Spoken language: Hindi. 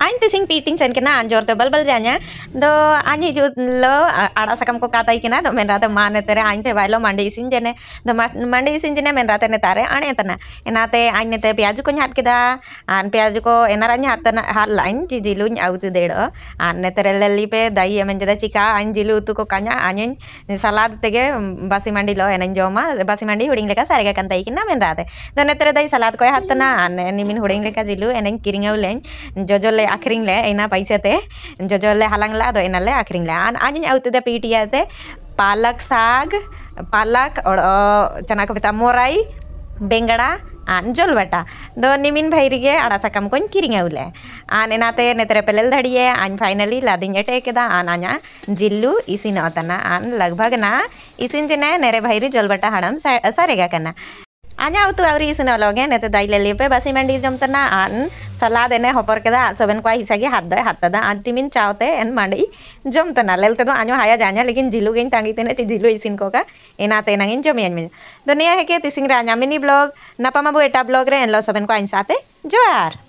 आज तीस पीटिंग सेन केना अंजोर तो बलबल जाने दो आज हिजु लो आड़ा सकम को काताई केना तेरे आज ते बाइलो मंडे इसिन जेने दो मंडे इसिन जेने मेनरा तेने तारे आने तना एनाते आज ने ते को नहात केदा आन को एनारा आज हात तना हाल लाइन जी जिलु न आउत देड़ो आन ने तेरे लल्ली पे दाई एमन जदा चिका आज जिलु उतु को काना आने सलाद तेगे बासी मंडी लो एनन जोमा बासी मंडी हुडिंग लेका सारेगा कंताई केना मेनरा ते दो ने तेरे दाई सलाद को हात तना निमिन हुडिंग लेका जिलु एनन किरिंगौ लेन ले ᱟᱠᱷᱨᱤᱧ ᱞᱮ पैसे ते जो जो ले हालांग ᱞᱮ ᱟᱫᱚ ᱮᱱᱟ ले ᱟᱠᱷᱨᱤᱧ ᱞᱮ ᱟᱨ ᱟᱹᱧ ᱟᱹᱣᱛᱮ ᱫᱮ ᱯᱤᱴᱤᱭᱟ ᱛᱮ पालक साग पालक और चना को बेता मोरई बेंगड़ा आन जोल जोलबाटा दो निमिन भाई रिगे आड़ा सकम को किरिंग आउले आन एनाते नेतरे पेलेल धड़िए आन फाइनली लादिंग अटे दा आन आन्या जिल्लू इसिन अतना आन लगभग ना इसी जने नेरे भाई री जोलबाटा हड़म सारेगा करना आन्या उतु आवरी इसिन अलगे नेते दाई ले लेपे बसी मंडी जमतना आन सलाद एने हपरकेदा सबन कह हिसाब हाथ दें हाथ दादा आज तीम चावते एन मांडी जमतना लेल तो आज हाया जाने लेकिन झिलुगे तंगी तेने ते झिलु इसीन को एनाते एना जमीन में तो निया है कि तीसरा नामिनी ब्लॉग नपामाबू एटा ब्लॉग रे एनलो सबन को आते जोर